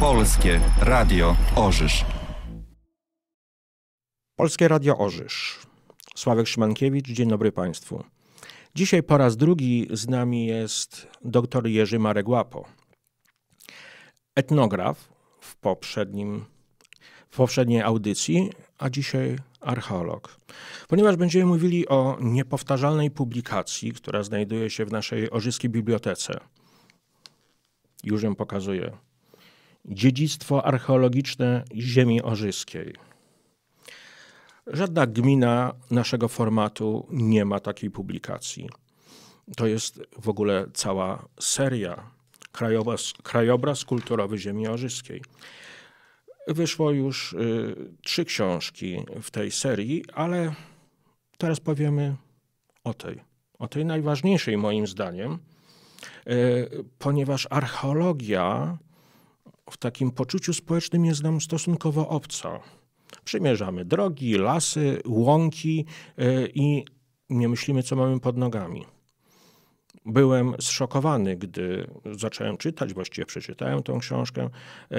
Polskie Radio Orzysz. Polskie Radio Orzysz. Sławek Szymankiewicz, dzień dobry Państwu. Dzisiaj po raz drugi z nami jest dr Jerzy Marek Łapo. Etnograf, w, poprzednim, w poprzedniej audycji, a dzisiaj archeolog. Ponieważ będziemy mówili o niepowtarzalnej publikacji, która znajduje się w naszej Orzyskiej Bibliotece. Już ją pokazuję. Dziedzictwo archeologiczne ziemi orzyskiej. Żadna gmina naszego formatu nie ma takiej publikacji. To jest w ogóle cała seria krajobraz, krajobraz kulturowy ziemi orzyskiej. Wyszło już y, trzy książki w tej serii, ale teraz powiemy o tej, o tej najważniejszej moim zdaniem, y, ponieważ archeologia w takim poczuciu społecznym jest nam stosunkowo obca. Przymierzamy drogi, lasy, łąki y, i nie myślimy, co mamy pod nogami byłem zszokowany, gdy zacząłem czytać, właściwie przeczytałem tą książkę, e,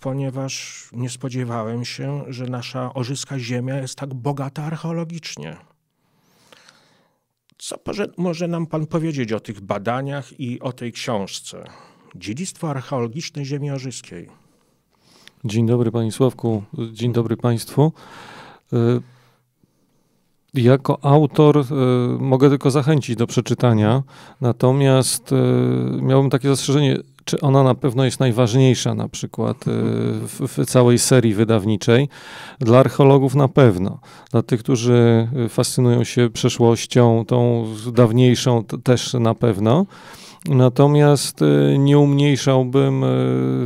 ponieważ nie spodziewałem się, że nasza orzyska ziemia jest tak bogata archeologicznie. Co może nam Pan powiedzieć o tych badaniach i o tej książce? Dziedzictwo archeologiczne ziemi orzyskiej. Dzień dobry Panie Sławku, dzień dobry Państwu. E, jako autor e, mogę tylko zachęcić do przeczytania, natomiast e, miałbym takie zastrzeżenie, czy ona na pewno jest najważniejsza na przykład e, w, w, całej serii wydawniczej. Dla archeologów na pewno, dla tych, którzy fascynują się przeszłością, tą dawniejszą też na pewno. Natomiast nie umniejszałbym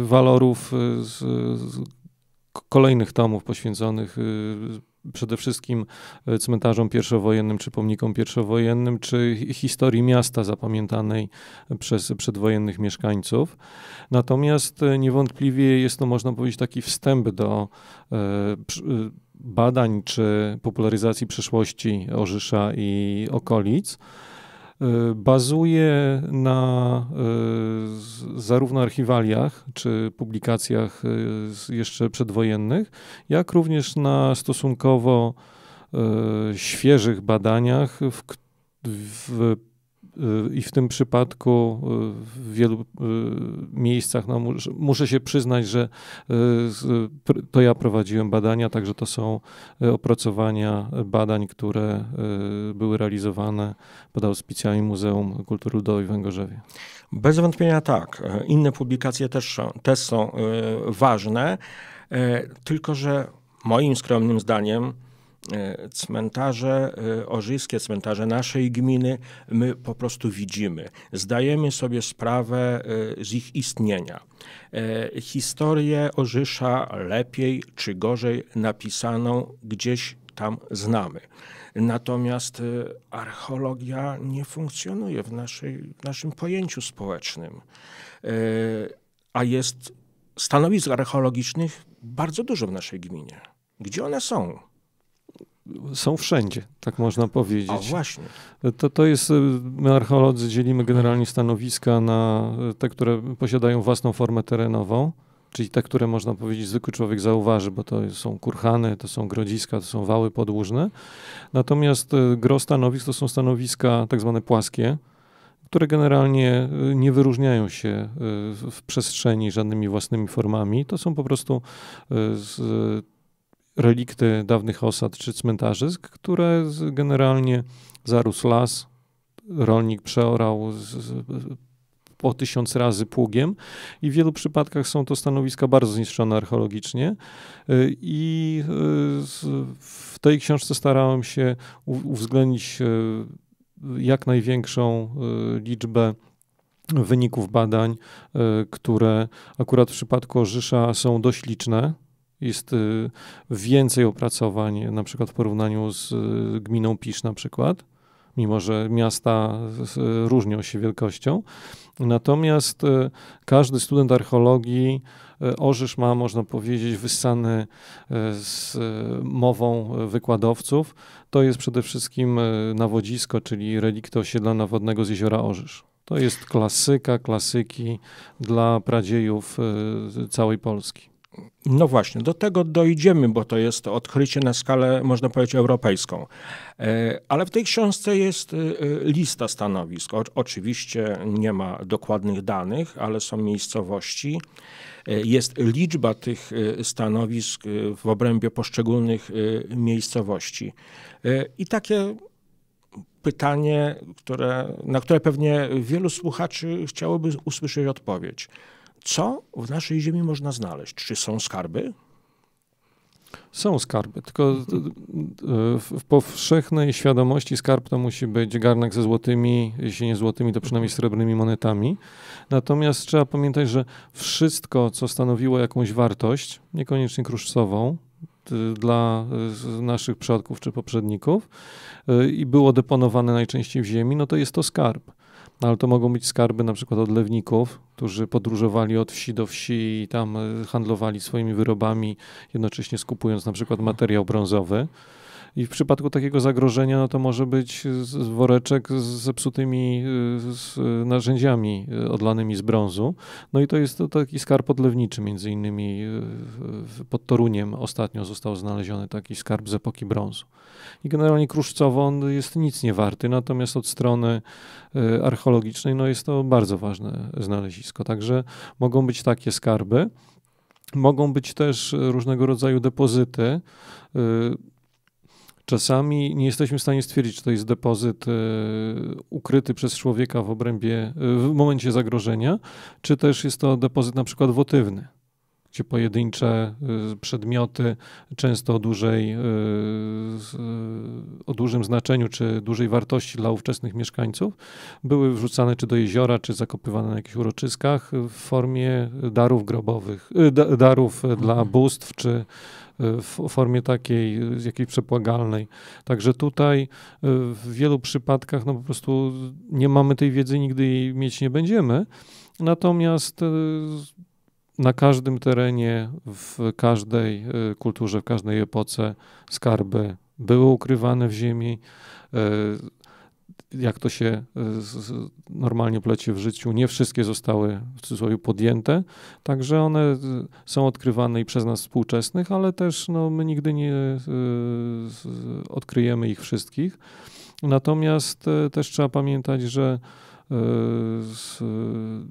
walorów z, z kolejnych tomów poświęconych przede wszystkim e, cmentarzom pierwszowojennym czy pomnikom pierwszowojennym, czy historii miasta zapamiętanej e, przez przedwojennych mieszkańców. Natomiast e, niewątpliwie jest to, można powiedzieć, taki wstęp do badań czy popularyzacji przeszłości Orzysza i okolic. Y, bazuje na y, zarówno archiwaliach czy publikacjach y, jeszcze przedwojennych, jak również na stosunkowo świeżych badaniach, w, w Y, i w tym przypadku y, w wielu y, miejscach, no, muszę się przyznać, że to ja prowadziłem badania, także to są opracowania badań, które były realizowane pod auspicjami Muzeum Kultury Ludowej w Węgorzewie. Bez wątpienia tak. Inne publikacje też, też są ważne, tylko że moim skromnym zdaniem E, cmentarze e, orzyskie, cmentarze naszej gminy, my po prostu widzimy. Zdajemy sobie sprawę e, z ich istnienia. Historię Orzysza lepiej czy gorzej napisaną gdzieś tam znamy. Natomiast archeologia nie funkcjonuje w, naszej, w naszym pojęciu społecznym, a jest stanowisk archeologicznych bardzo dużo w naszej gminie. Gdzie one są? są wszędzie, tak można powiedzieć. A właśnie. To, to jest, y, my archeolodzy dzielimy generalnie stanowiska na y, te, które posiadają własną formę terenową, czyli te, które można powiedzieć zwykły człowiek zauważy, bo to są kurhany, to są grodziska, to są wały podłużne. Natomiast y, gro stanowisk to są stanowiska tak zwane płaskie, które generalnie nie wyróżniają się w przestrzeni żadnymi własnymi formami. To są po prostu relikty dawnych osad czy cmentarzysk, które generalnie zarósł las, rolnik przeorał z, z, po tysiąc razy pługiem i w wielu przypadkach są to stanowiska bardzo zniszczone archeologicznie y, i y, w tej książce starałem się uwzględnić y, jak największą liczbę wyników badań, które akurat w przypadku Orzysza są dość liczne, jest y, więcej opracowań, na przykład w porównaniu z y, gminą Pisz na przykład, mimo że miasta y, różnią się wielkością. Natomiast każdy student archeologii Orzysz ma, można powiedzieć, wyssany z mową wykładowców. To jest przede wszystkim nawodzisko, czyli relikt osiedla nawodnego z jeziora Orzysz. To jest klasyka, klasyki dla pradziejów całej Polski. No właśnie, do tego dojdziemy, bo to jest odkrycie na skalę, można powiedzieć, europejską. E, ale w tej książce jest e, e, lista stanowisk. O, oczywiście nie ma dokładnych danych, ale są miejscowości. Jest liczba tych stanowisk w obrębie poszczególnych miejscowości. I takie pytanie, które, na które pewnie wielu słuchaczy chciałoby usłyszeć odpowiedź co w naszej ziemi można znaleźć? Czy są skarby? Są skarby, tylko e, w powszechnej świadomości skarb to musi być garnek ze złotymi, jeśli nie złotymi, to przynajmniej srebrnymi monetami. Natomiast trzeba pamiętać, że wszystko, co stanowiło jakąś wartość, niekoniecznie kruszcową, dla e, naszych przodków czy poprzedników e, i było deponowane najczęściej w ziemi, no to jest to skarb. No, ale to mogą być skarby na przykład od lewników, którzy podróżowali od wsi do wsi i tam e, handlowali swoimi wyrobami, jednocześnie skupując na przykład materiał brązowy. I w przypadku takiego zagrożenia, no to może być woreczek z zepsutymi y, z y, narzędziami y, odlanymi z brązu. No i to jest to taki skarb odlewniczy, między innymi pod Toruniem ostatnio został znaleziony taki skarb z epoki brązu. I generalnie Kruszcowo on jest nic nie warty, natomiast od strony archeologicznej no jest to bardzo ważne znalezisko. Także mogą być takie skarby. Mogą być też różnego rodzaju depozyty. Czasami nie jesteśmy w stanie stwierdzić, czy to jest depozyt e, ukryty przez człowieka w obrębie, e, w momencie zagrożenia, czy też jest to depozyt na przykład wotywny gdzie pojedyncze y, przedmioty, często o, dużej, y, y, o dużym znaczeniu czy dużej wartości dla ówczesnych mieszkańców, były wrzucane czy do jeziora, czy zakopywane na jakichś uroczyskach w formie darów grobowych, darów mhm. dla bóstw, czy w formie takiej, jakiejś przepłagalnej. Także tutaj w wielu przypadkach no po prostu nie mamy tej wiedzy, nigdy jej mieć nie będziemy. Natomiast na każdym terenie, w każdej y, kulturze, w każdej epoce skarby były ukrywane w ziemi. Y, jak to się y, normalnie pleci w życiu, nie wszystkie zostały w cudzysłowie podjęte, także one są odkrywane i przez nas współczesnych, ale też no, my nigdy nie odkryjemy ich wszystkich. Natomiast też trzeba pamiętać, że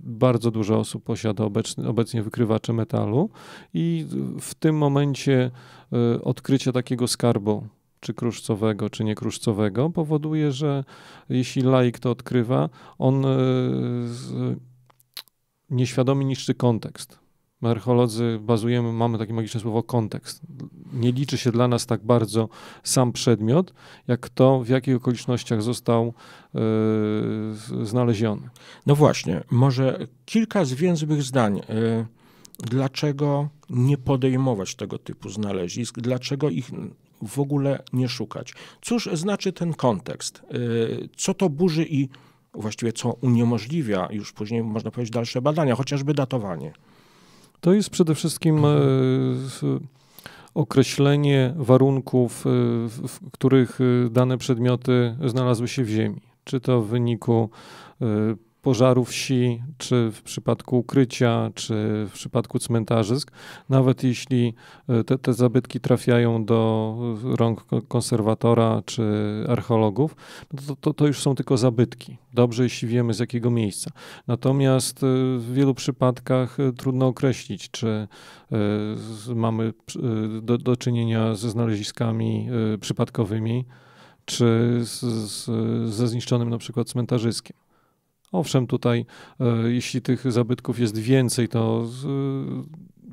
bardzo dużo osób posiada obecnie, wykrywacze metalu i w tym momencie e, odkrycie takiego skarbu czy kruszcowego, czy niekruszcowego, powoduje, że jeśli laik to odkrywa, on e, nieświadomie niszczy kontekst. My archeolodzy bazujemy, mamy takie magiczne słowo kontekst. Nie liczy się dla nas tak bardzo sam przedmiot, jak to, w jakich okolicznościach został yy, znaleziony. No właśnie, może kilka zwięzłych zdań. Yy, dlaczego nie podejmować tego typu znalezisk? Dlaczego ich w ogóle nie szukać? Cóż znaczy ten kontekst? Yy, co to burzy i właściwie co uniemożliwia już później, można powiedzieć, dalsze badania, chociażby datowanie? To jest przede wszystkim mhm. e, określenie warunków, e, w których e, dane przedmioty znalazły się w ziemi. Czy to w wyniku pożaru wsi, czy w przypadku ukrycia, czy w przypadku cmentarzysk, nawet jeśli e, te, te zabytki trafiają do rąk konserwatora czy archeologów, no to, to, to już są tylko zabytki. Dobrze, jeśli wiemy z jakiego miejsca. Natomiast e, w wielu przypadkach e, trudno określić, czy mamy do, do czynienia ze znaleziskami przypadkowymi, czy z, z, ze zniszczonym na przykład cmentarzyskiem. Owszem, tutaj e, jeśli tych zabytków jest więcej, to e,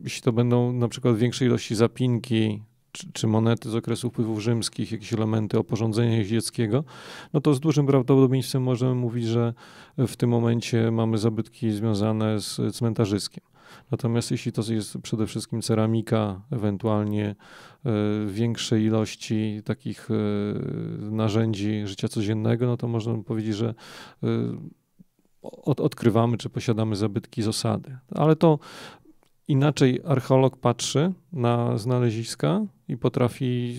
jeśli to będą na przykład większe ilości zapinki, czy, czy, monety z okresu wpływów rzymskich, jakieś elementy oporządzenia jeździeckiego, no to z dużym prawdopodobieństwem możemy mówić, że w tym momencie mamy zabytki związane z cmentarzyskiem. Natomiast jeśli to jest przede wszystkim ceramika, ewentualnie y, większej ilości takich y, narzędzi życia codziennego, no to można powiedzieć, że y, od, odkrywamy czy posiadamy zabytki z osady. Ale to inaczej archeolog patrzy na znaleziska i potrafi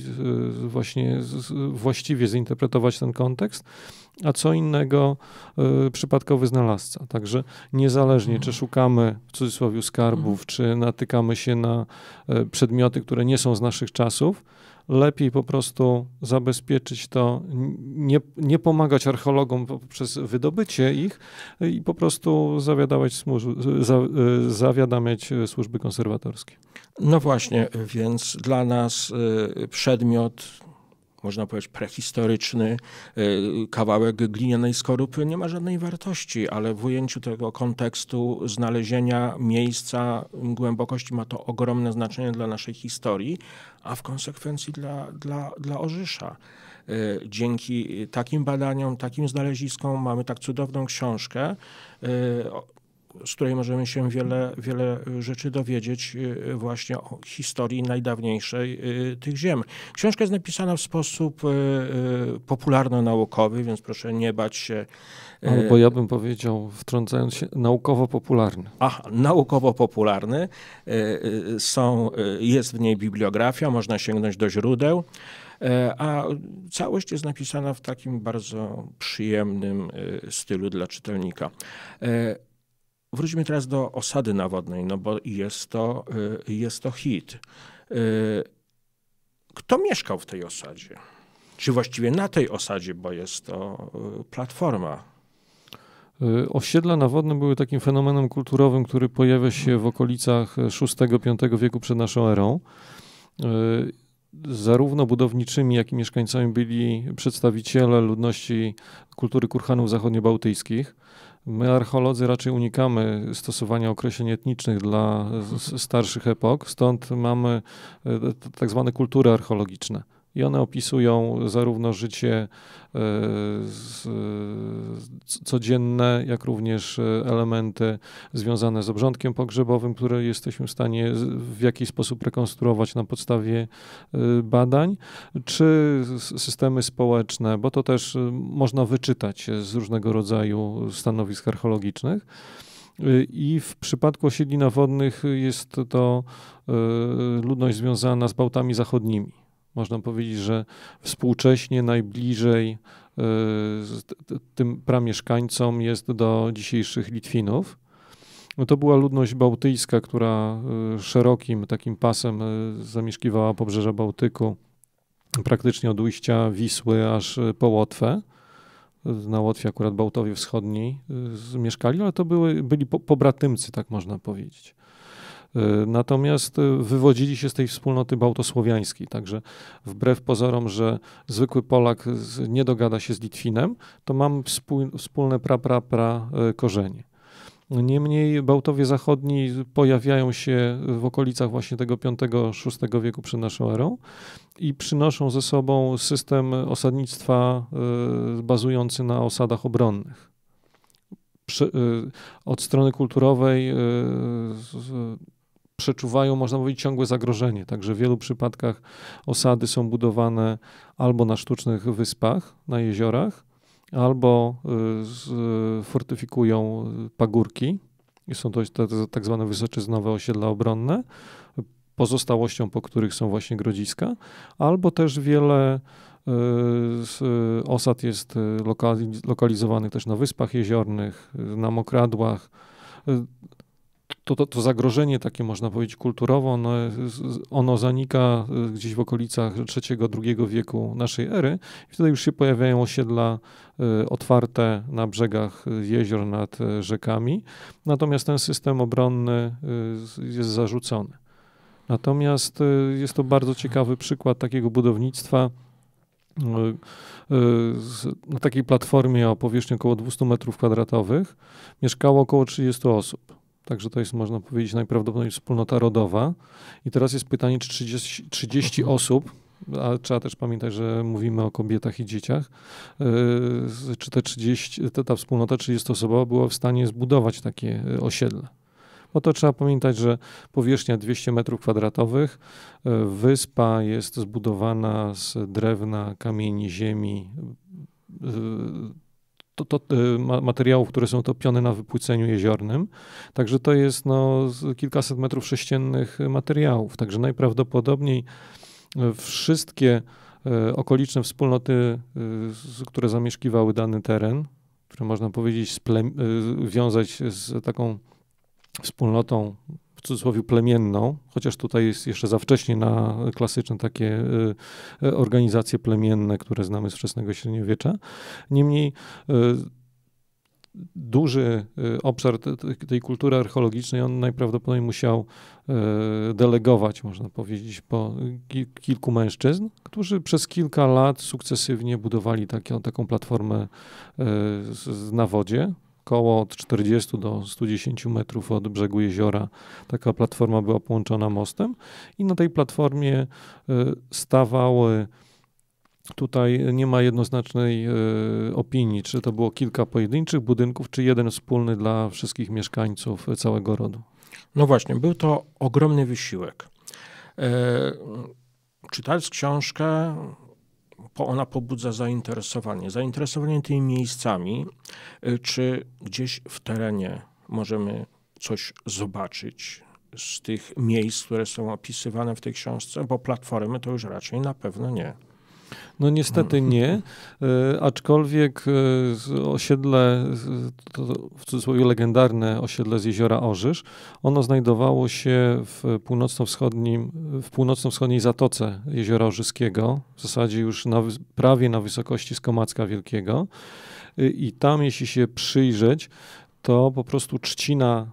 właśnie właściwie zinterpretować ten kontekst, a co innego y, przypadkowy znalazca. Także niezależnie, czy mhm. szukamy w cudzysłowie skarbów, mhm. czy natykamy się na y, przedmioty, które nie są z naszych czasów, lepiej po prostu zabezpieczyć to, nie, nie pomagać archeologom poprzez wydobycie ich i po prostu zawiadamiać, zawiadamiać służby konserwatorskie. No właśnie, więc dla nas y, przedmiot można powiedzieć, prehistoryczny e, kawałek glinianej skorupy nie ma żadnej wartości, ale w ujęciu tego kontekstu znalezienia miejsca głębokości ma to ogromne znaczenie dla naszej historii, a w konsekwencji dla, dla, dla Orzysza. E, dzięki takim badaniom, takim znaleziskom mamy tak cudowną książkę e, z której możemy się wiele, wiele y, rzeczy dowiedzieć y, y, właśnie o historii najdawniejszej tych ziem. Książka jest napisana w sposób popularno-naukowy, więc proszę nie bać się. Albo ja bym powiedział, wtrącając się, naukowo-popularny. Aha, naukowo-popularny. Są, jest w niej bibliografia, można sięgnąć do źródeł. A całość jest napisana w takim bardzo przyjemnym stylu dla czytelnika. Wróćmy teraz do osady nawodnej, no bo jest to, y, jest to hit. Y, kto mieszkał w tej osadzie? Czy właściwie na tej osadzie, bo jest to y, platforma? Osiedla nawodne były takim fenomenem kulturowym, który pojawia się w okolicach VI-V wieku przed naszą erą. Zarówno budowniczymi, jak i mieszkańcami byli przedstawiciele ludności kultury kurhanów zachodniobałtyjskich. My, archeolodzy, raczej unikamy stosowania określeń etnicznych dla starszych epok, stąd mamy e, tak zwane kultury archeologiczne i one opisują zarówno życie e, e, codzienne, jak również e, elementy związane z obrządkiem pogrzebowym, które jesteśmy w stanie w jakiś sposób rekonstruować na podstawie badań, czy systemy społeczne, bo to też można wyczytać z różnego rodzaju stanowisk archeologicznych. I w przypadku osiedli nawodnych jest to ludność związana z Bałtami Zachodnimi można powiedzieć, że współcześnie najbliżej e, tym pramieszkańcom jest do dzisiejszych Litwinów. No to była ludność bałtyjska, która e, szerokim takim pasem e, zamieszkiwała pobrzeże Bałtyku, praktycznie od ujścia Wisły aż po Łotwę. Na Łotwie akurat Bałtowie wschodni mieszkali, ale to były, byli pobratymcy, tak można powiedzieć. E, natomiast e, wywodzili się z tej wspólnoty bałtosłowiańskiej, także wbrew pozorom, że zwykły Polak e, nie dogada się z Litwinem, to mam wspólne pra-pra-pra korzenie. Niemniej Bałtowie Zachodni pojawiają się w okolicach właśnie tego V-VI wieku przed naszą erą i przynoszą ze sobą system osadnictwa bazujący na osadach obronnych. od strony kulturowej przeczuwają, można powiedzieć, ciągłe zagrożenie. Także w wielu przypadkach osady są budowane albo na sztucznych wyspach, na jeziorach, albo y, y, fortyfikują pagórki. I są to te, tak zwane wysoczyznowe osiedla obronne, pozostałością po których są właśnie grodziska, albo też wiele y, osad jest lokalizowanych też na wyspach jeziornych, na mokradłach to, to, to, zagrożenie takie, można powiedzieć, kulturowe, ono, ono zanika e, gdzieś w okolicach III-II wieku naszej ery i wtedy już się pojawiają osiedla e, otwarte na brzegach jezior nad e, rzekami, natomiast ten system obronny jest zarzucony. Natomiast jest to bardzo ciekawy przykład takiego budownictwa, na takiej platformie o powierzchni około 200 metrów kwadratowych mieszkało około 30 osób. Także to jest, można powiedzieć, najprawdopodobniej wspólnota rodowa. I teraz jest pytanie, czy 30, 30 mhm. osób, a trzeba też pamiętać, że mówimy o kobietach i dzieciach, yy, czy te 30, ta, ta wspólnota 30-osobowa była w stanie zbudować takie yy, osiedle. Bo to trzeba pamiętać, że powierzchnia 200 metrów kwadratowych, yy, wyspa jest zbudowana z drewna, kamieni, ziemi, yy, to, to, e, materiałów, które są topione na wypłyceniu jeziornym. Także to jest no, kilkaset metrów sześciennych materiałów. Także najprawdopodobniej e, wszystkie e, okoliczne wspólnoty, które zamieszkiwały dany teren, które można powiedzieć wiązać z taką wspólnotą w cudzysłowie plemienną, chociaż tutaj jest jeszcze za wcześnie na klasyczne takie y, y, organizacje plemienne, które znamy z wczesnego średniowiecza. Niemniej y, duży obszar tej kultury archeologicznej on najprawdopodobniej musiał delegować, można powiedzieć, po kilku mężczyzn, którzy przez kilka lat sukcesywnie budowali takie, taką platformę na wodzie, około od 40 do 110 metrów od brzegu jeziora taka platforma była połączona mostem i na tej platformie e, stawały Tutaj nie ma jednoznacznej e, opinii, czy to było kilka pojedynczych budynków, czy jeden wspólny dla wszystkich mieszkańców całego rodu. No właśnie, był to ogromny wysiłek. E, czytając książkę, ona pobudza zainteresowanie. Zainteresowanie tymi miejscami, y, czy gdzieś w terenie możemy coś zobaczyć z tych miejsc, które są opisywane w tej książce, bo platformy to już raczej na pewno nie. No niestety nie, mm. e, aczkolwiek e, osiedle, to w cudzysłowie legendarne osiedle z jeziora Orzysz, ono znajdowało się w północno-wschodnim, w północno-wschodniej zatoce jeziora Orzyskiego, w zasadzie już na, prawie na wysokości Skomacka Wielkiego e, i tam jeśli się przyjrzeć, to po prostu trzcina,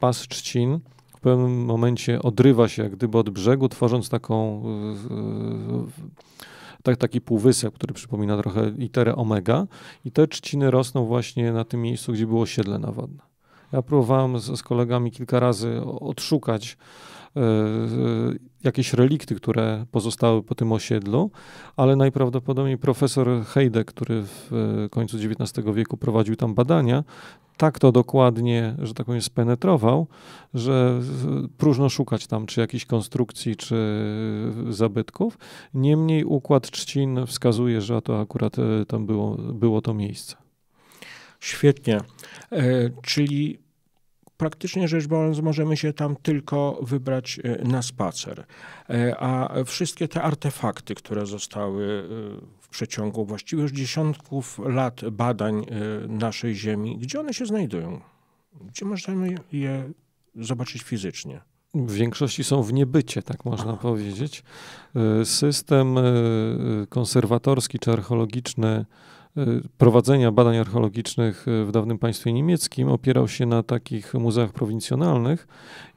pas trzcin w pewnym momencie odrywa się jak gdyby od brzegu, tworząc taką, e, e, tak, taki półwysep, który przypomina trochę literę omega i te trzciny rosną właśnie na tym miejscu, gdzie było siedle nawadne. Ja próbowałem z, z kolegami kilka razy odszukać e, jakieś relikty, które pozostały po tym osiedlu, ale najprawdopodobniej profesor Heide, który w końcu XIX wieku prowadził tam badania, tak to dokładnie, że tak powiem, spenetrował, że próżno szukać tam czy jakichś konstrukcji, czy zabytków. Niemniej układ trzcin wskazuje, że to akurat e, tam było, było to miejsce. Świetnie. E, czyli praktycznie rzecz biorąc możemy się tam tylko wybrać e, na spacer. E, a wszystkie te artefakty, które zostały e, w przeciągu właściwie już dziesiątków lat badań naszej Ziemi, gdzie one się znajdują? Gdzie możemy je zobaczyć fizycznie? w większości są w niebycie, tak można powiedzieć. System konserwatorski czy archeologiczny Y, prowadzenia badań archeologicznych y, w dawnym państwie niemieckim opierał się na takich muzeach prowincjonalnych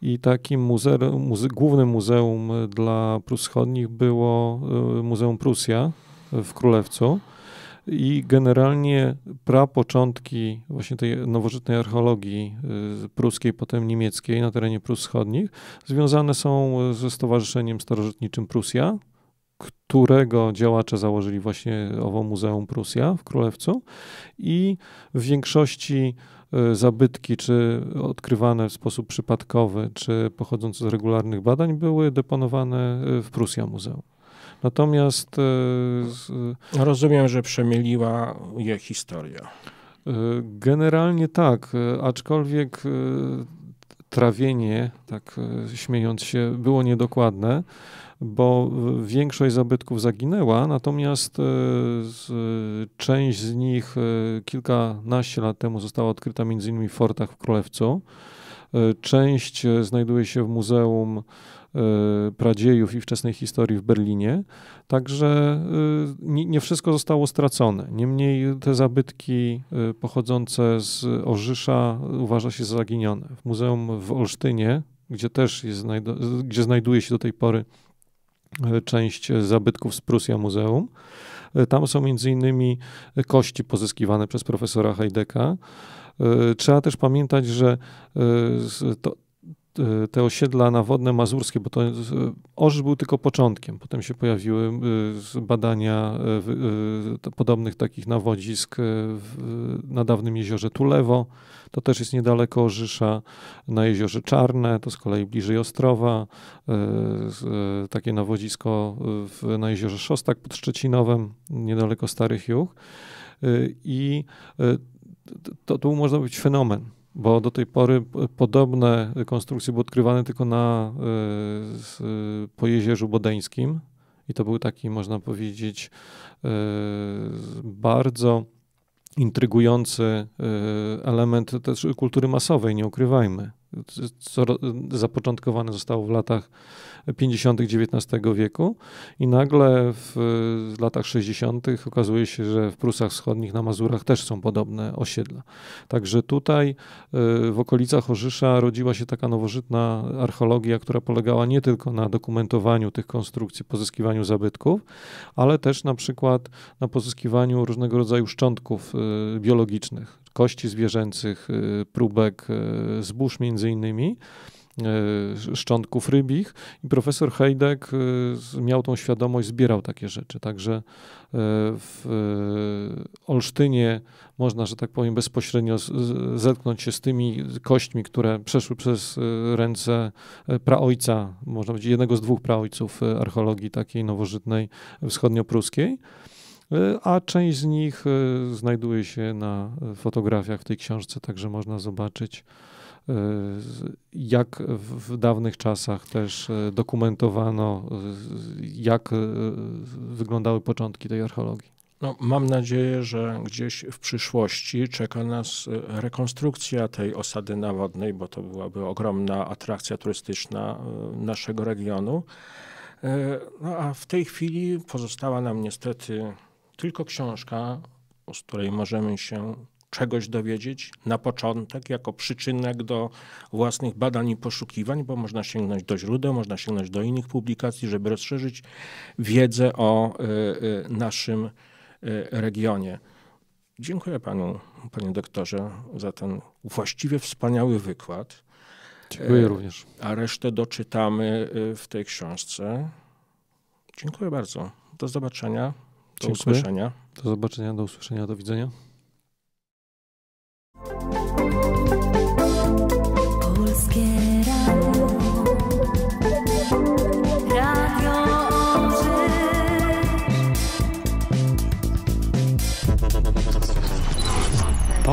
i takim muzeum, muze, głównym muzeum dla Prus było y, Muzeum Prusja w Królewcu i generalnie prapoczątki właśnie tej nowożytnej archeologii pruskiej, potem niemieckiej na terenie Prus Wschodnich związane są ze Stowarzyszeniem Starożytniczym Prusja, którego działacze założyli właśnie owo Muzeum Prusja w Królewcu i w większości e, zabytki, czy odkrywane w sposób przypadkowy, czy pochodzące z regularnych badań, były deponowane e, w Prusja Muzeum. Natomiast. E, Rozumiem, że przemieliła je historia. Generalnie tak, aczkolwiek trawienie, tak śmiejąc się, było niedokładne bo większość zabytków zaginęła, natomiast e, e, część z nich e, kilkanaście lat temu została odkryta m.in. w fortach w Królewcu. Część znajduje się w Muzeum Pradziejów i Wczesnej Historii w Berlinie. Także nie wszystko zostało stracone. Niemniej te zabytki pochodzące z Orzysza uważa się za zaginione. W Muzeum w Olsztynie, gdzie też jest, gdzie znajduje się do tej pory E, część zabytków z Prusja Muzeum. E, tam są między innymi kości pozyskiwane przez profesora Heidecka. E, trzeba też pamiętać, że to, E, te osiedla nawodne mazurskie, bo to e, Orz był tylko początkiem. Potem się pojawiły e, badania podobnych takich nawodzisk na dawnym jeziorze Tulewo, to też jest niedaleko Orzysza, na jeziorze Czarne, to z kolei bliżej Ostrowa, takie nawodzisko na jeziorze Szostak pod Szczecinowem, niedaleko Starych Juch. I to, to można być fenomen bo do tej pory podobne konstrukcje były odkrywane tylko na y, y, po jezierzu bodeńskim i to był taki, można powiedzieć, y, bardzo intrygujący y, element też kultury masowej, nie ukrywajmy. Co, zapoczątkowane zostało w latach 50. XIX wieku i nagle w latach 60. okazuje się, że w Prusach Wschodnich na Mazurach też są podobne osiedla. Także tutaj y, w okolicach Orzysza rodziła się taka nowożytna archeologia, która polegała nie tylko na dokumentowaniu tych konstrukcji, pozyskiwaniu zabytków, ale też na przykład na pozyskiwaniu różnego rodzaju szczątków y, biologicznych, kości zwierzęcych, y, próbek zbóż między innymi. E, szczątków rybich i profesor Heidek e, miał tą świadomość, zbierał takie rzeczy. Także e, w Olsztynie można, że tak powiem, bezpośrednio zetknąć się z tymi kośćmi, które przeszły przez ręce praojca, można powiedzieć jednego z dwóch praojców archeologii takiej nowożytnej wschodniopruskiej a część z nich znajduje się na fotografiach w tej książce, także można zobaczyć Y, jak w dawnych czasach też y, dokumentowano, y, jak wyglądały początki tej archeologii? No, mam nadzieję, że gdzieś w przyszłości czeka nas rekonstrukcja tej osady nawodnej, bo to byłaby ogromna atrakcja turystyczna naszego regionu. No, a w tej chwili pozostała nam niestety tylko książka, z której możemy się czegoś dowiedzieć na początek, jako przyczynek do własnych badań i poszukiwań, bo można sięgnąć do źródeł, można sięgnąć do innych publikacji, żeby rozszerzyć wiedzę o y, y, naszym y, regionie. Dziękuję panu, panie doktorze, za ten właściwie wspaniały wykład. Dziękuję e, również. A resztę doczytamy w tej książce. Dziękuję bardzo. Do zobaczenia. Do Dziękuję. usłyszenia. Do zobaczenia, do usłyszenia, do widzenia.